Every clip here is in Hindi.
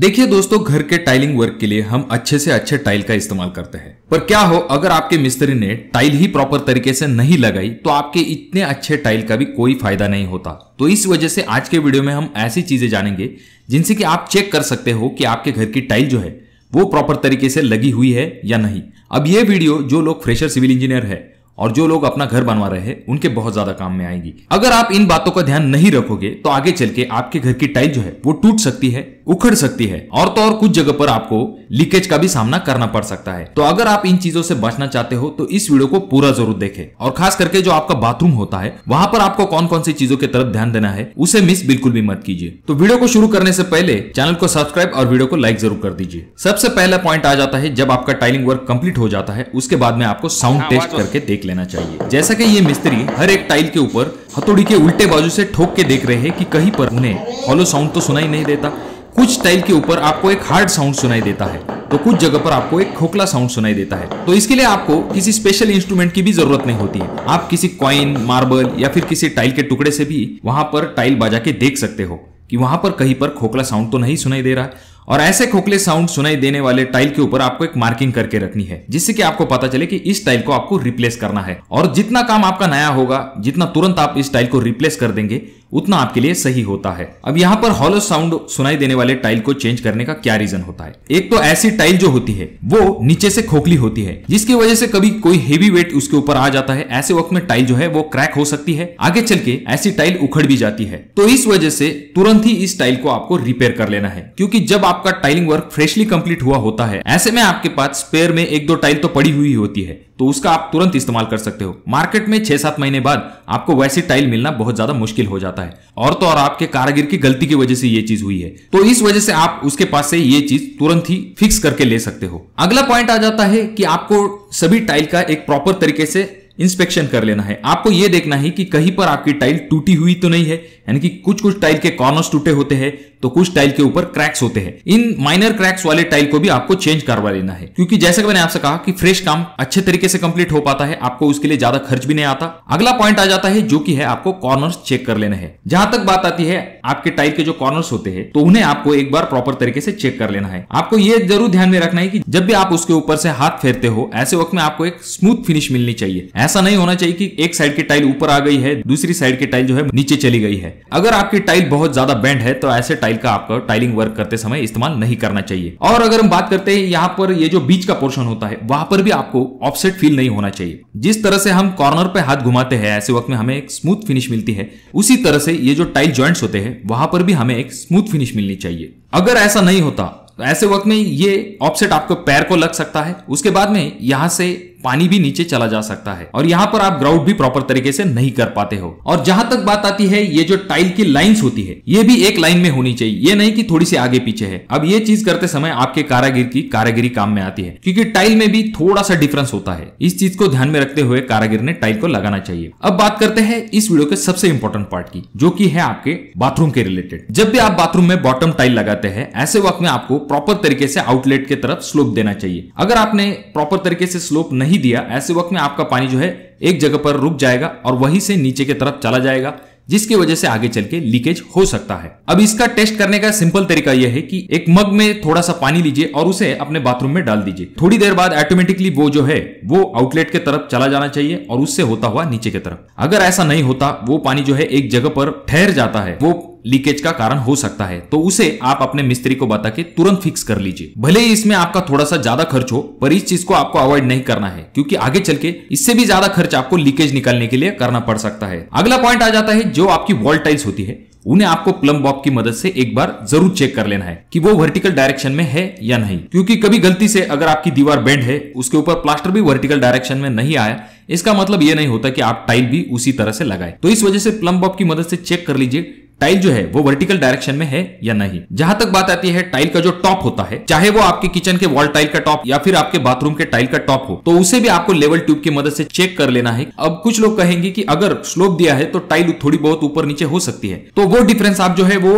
देखिए दोस्तों घर के टाइलिंग वर्क के लिए हम अच्छे से अच्छे टाइल का इस्तेमाल करते हैं पर क्या हो अगर आपके मिस्त्री ने टाइल ही प्रॉपर तरीके से नहीं लगाई तो आपके इतने अच्छे टाइल का भी कोई फायदा नहीं होता तो इस वजह से आज के वीडियो में हम ऐसी चीजें जानेंगे जिनसे कि आप चेक कर सकते हो कि आपके घर की टाइल जो है वो प्रॉपर तरीके से लगी हुई है या नहीं अब ये वीडियो जो लोग फ्रेशर सिविल इंजीनियर है और जो लोग अपना घर बनवा रहे हैं उनके बहुत ज्यादा काम में आएगी अगर आप इन बातों का ध्यान नहीं रखोगे तो आगे चल के आपके घर की टाइल जो है वो टूट सकती है उखड़ सकती है और तो और कुछ जगह पर आपको लीकेज का भी सामना करना पड़ सकता है तो अगर आप इन चीजों से बचना चाहते हो तो इस वीडियो को पूरा जरूर देखें और खास करके जो आपका बाथरूम होता है वहां पर आपको कौन कौन सी चीजों की तरफ ध्यान देना है उसे मिस बिल्कुल भी मत कीजिए तो वीडियो को शुरू करने से पहले चैनल को सब्सक्राइब और वीडियो को लाइक जरूर कर दीजिए सबसे पहला पॉइंट आ जाता है जब आपका टाइलिंग वर्क कम्प्लीट हो जाता है उसके बाद में आपको साउंड हाँ, टेस्ट तो करके देख लेना चाहिए जैसा की ये मिस्त्री हर एक टाइल के ऊपर हथोड़ी के उल्टे बाजू से ठोक के देख रहे हैं कि कहीं पर उन्हें हॉलो साउंड तो सुनाई नहीं देता कुछ टाइल के ऊपर आपको एक हार्ड साउंड सुनाई देता है तो कुछ जगह पर आपको एक खोखला साउंड सुनाई देता है तो इसके लिए आपको किसी स्पेशल इंस्ट्रूमेंट की भी जरूरत नहीं होती है आप किसी कॉइन मार्बल या फिर किसी टाइल के टुकड़े से भी वहां पर टाइल बजा के देख सकते हो कि वहां पर कहीं पर खोखला साउंड तो नहीं सुनाई दे रहा है और ऐसे खोखले साउंड सुनाई देने वाले टाइल के ऊपर आपको एक मार्किंग करके रखनी है जिससे कि आपको पता चले कि इस टाइल को आपको रिप्लेस करना है और जितना काम आपका नया होगा जितना तुरंत आप इस टाइल को रिप्लेस कर देंगे उतना आपके लिए सही होता है अब यहाँ पर हॉलो साउंड सुनाई देने वाले टाइल को चेंज करने का क्या रीजन होता है एक तो ऐसी टाइल जो होती है वो नीचे से खोखली होती है जिसकी वजह से कभी कोई हेवी वेट उसके ऊपर आ जाता है ऐसे वक्त में टाइल जो है वो क्रैक हो सकती है आगे चल के ऐसी टाइल उखड़ भी जाती है तो इस वजह से तुरंत ही इस टाइल को आपको रिपेयर कर लेना है क्योंकि जब आपका टाइलिंग वर्क फ्रेशली कंप्लीट हुआ होता है ऐसे में आपके पास स्पेयर में एक दो टाइल तो पड़ी हुई होती है तो उसका आप तुरंत इस्तेमाल कर सकते हो मार्केट में छह सात महीने बाद आपको वैसी टाइल मिलना बहुत ज्यादा मुश्किल हो जाता है और तो और आपके कारागिर की गलती की वजह से ये चीज हुई है तो इस वजह से आप उसके पास से ये चीज तुरंत ही फिक्स करके ले सकते हो अगला पॉइंट आ जाता है कि आपको सभी टाइल का एक प्रॉपर तरीके से इंस्पेक्शन कर लेना है आपको यह देखना है कि कहीं पर आपकी टाइल टूटी हुई तो नहीं है यानी कि कुछ कुछ टाइल के कॉर्नर्स टूटे होते हैं तो कुछ टाइल के ऊपर क्रैक्स होते हैं इन माइनर क्रैक्स वाले टाइल को भी आपको चेंज करवा लेना है क्योंकि जैसे मैंने आपसे कहा कि फ्रेश काम अच्छे तरीके से कंप्लीट हो पाता है आपको उसके लिए ज्यादा खर्च भी नहीं आता अगला पॉइंट आ जाता है जो की है आपको कॉर्नर चेक कर लेना है जहां तक बात आती है आपके टाइल के जो कॉर्नर होते हैं तो उन्हें आपको एक बार प्रॉपर तरीके से चेक कर लेना है आपको ये जरूर ध्यान में रखना है की जब भी आप उसके ऊपर से हाथ फेरते हो ऐसे वक्त में आपको एक स्मूथ फिनिश मिलनी चाहिए ऐसा नहीं होना चाहिए कि एक साइड की टाइल ऊपर आ गई है दूसरी साइड की टाइल जो है नीचे चली गई है अगर आपकी टाइल बहुत ज्यादा बेंड है तो ऐसे टाइल टाइल का आपको टाइलिंग वर्क करते समय इस्तेमाल नहीं करना चाहिए और अगर हम बात करते हैं यहाँ पर ये जो बीच का पोर्शन होता है वहां पर भी आपको ऑफसेट फील नहीं होना चाहिए जिस तरह से हम कॉर्नर पे हाथ घुमाते हैं ऐसे वक्त में हमें एक स्मूथ फिनिश मिलती है उसी तरह से ये जो टाइल ज्वाइंट्स होते हैं वहां पर भी हमें एक स्मूथ फिनिश मिलनी चाहिए अगर ऐसा नहीं होता तो ऐसे वक्त में ये ऑफसेट आपको पैर को लग सकता है उसके बाद में यहां से पानी भी नीचे चला जा सकता है और यहाँ पर आप ग्राउंड भी प्रॉपर तरीके से नहीं कर पाते हो और जहां तक बात आती है ये जो टाइल की लाइन होती है ये भी एक लाइन में होनी चाहिए ये नहीं कि थोड़ी सी आगे पीछे है अब ये चीज करते समय आपके कारागिर की कारागिरी काम में आती है क्योंकि टाइल में भी थोड़ा सा डिफरेंस होता है इस चीज को ध्यान में रखते हुए कारागिर ने टाइल को लगाना चाहिए अब बात करते हैं इस वीडियो के सबसे इंपॉर्टेंट पार्ट की जो की है आपके बाथरूम के रिलेटेड जब भी आप बाथरूम में बॉटम टाइल लगाते हैं ऐसे वक्त में आपको प्रॉपर तरीके से आउटलेट के तरफ स्लोप देना चाहिए अगर आपने प्रॉपर तरीके से स्लोप नहीं नहीं दिया ऐसे वक्त में आपका पानी जो है एक जगह पर रुक जाएगा और वहीं से नीचे की तरफ चला जाएगा जिसकी वजह से आगे चल के लीकेज हो सकता है अब इसका टेस्ट करने का सिंपल तरीका यह है कि एक मग में थोड़ा सा पानी लीजिए और उसे अपने बाथरूम में डाल दीजिए थोड़ी देर बाद ऑटोमेटिकली वो जो है वो आउटलेट के तरफ चला जाना चाहिए और उससे होता हुआ नीचे की तरफ अगर ऐसा नहीं होता वो पानी जो है एक जगह पर ठहर जाता है वो लीकेज का कारण हो सकता है तो उसे आप अपने मिस्त्री को बता के तुरंत फिक्स कर लीजिए भले ही इसमें आपका थोड़ा सा ज्यादा खर्च हो पर इस चीज को आपको अवॉइड नहीं करना है क्योंकि आगे चल के इससे भी ज्यादा खर्च आपको लीकेज निकालने के लिए करना पड़ सकता है अगला पॉइंट आ जाता है जो आपकी वॉल टाइल्स होती है उन्हें आपको प्लम बॉब की मदद से एक बार जरूर चेक कर लेना है कि वो वर्टिकल डायरेक्शन में है या नहीं क्योंकि कभी गलती से अगर आपकी दीवार बेंड है उसके ऊपर प्लास्टर भी वर्टिकल डायरेक्शन में नहीं आया इसका मतलब ये नहीं होता कि आप टाइल भी उसी तरह से लगाए तो इस वजह से प्लम बॉब की मदद से चेक कर लीजिए टाइल जो है वो वर्टिकल डायरेक्शन में है या नहीं जहां तक बात आती है टाइल का जो टॉप होता है चाहे वो आपके किचन के वॉल टाइल का टॉप या फिर आपके बाथरूम के टाइल का टॉप हो तो उसे भी आपको लेवल ट्यूब की मदद से चेक कर लेना है अब कुछ लोग कहेंगे कि अगर स्लोप दिया है तो टाइल थोड़ी बहुत ऊपर नीचे हो सकती है तो वो डिफरेंस आप जो है वो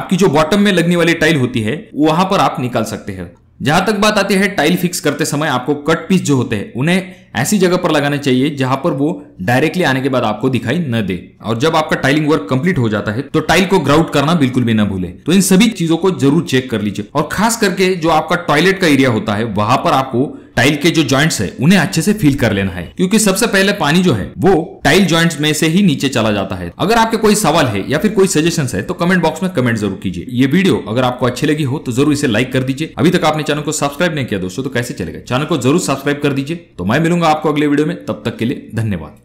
आपकी जो बॉटम में लगने वाली टाइल होती है वहां पर आप निकाल सकते हैं जहां तक बात आती है टाइल फिक्स करते समय आपको कट पीस जो होते हैं उन्हें ऐसी जगह पर लगाने चाहिए जहां पर वो डायरेक्टली आने के बाद आपको दिखाई न दे और जब आपका टाइलिंग वर्क कंप्लीट हो जाता है तो टाइल को ग्राउट करना बिल्कुल भी न भूले तो इन सभी चीजों को जरूर चेक कर लीजिए और खास करके जो आपका टॉयलेट का एरिया होता है वहां पर आपको टाइल के जो ज्वाइंट्स है उन्हें अच्छे से फील कर लेना है क्योंकि सबसे पहले पानी जो है वो टाइल ज्वाइंट्स में से ही नीचे चला जाता है अगर आपके कोई सवाल है या फिर कोई सजेशन है तो कमेंट बॉक्स में कमेंट जरूर कीजिए ये वीडियो अगर आपको अच्छी लगी हो तो जरूर इसे लाइक कर दीजिए अभी तक आपने चैनल को सब्सक्राइब नहीं किया दोस्तों तो कैसे चलेगा चैनल को जरूर सब्सक्राइब कर दीजिए तो मैं मिलूंगा आपको अगले वीडियो में तब तक के लिए धन्यवाद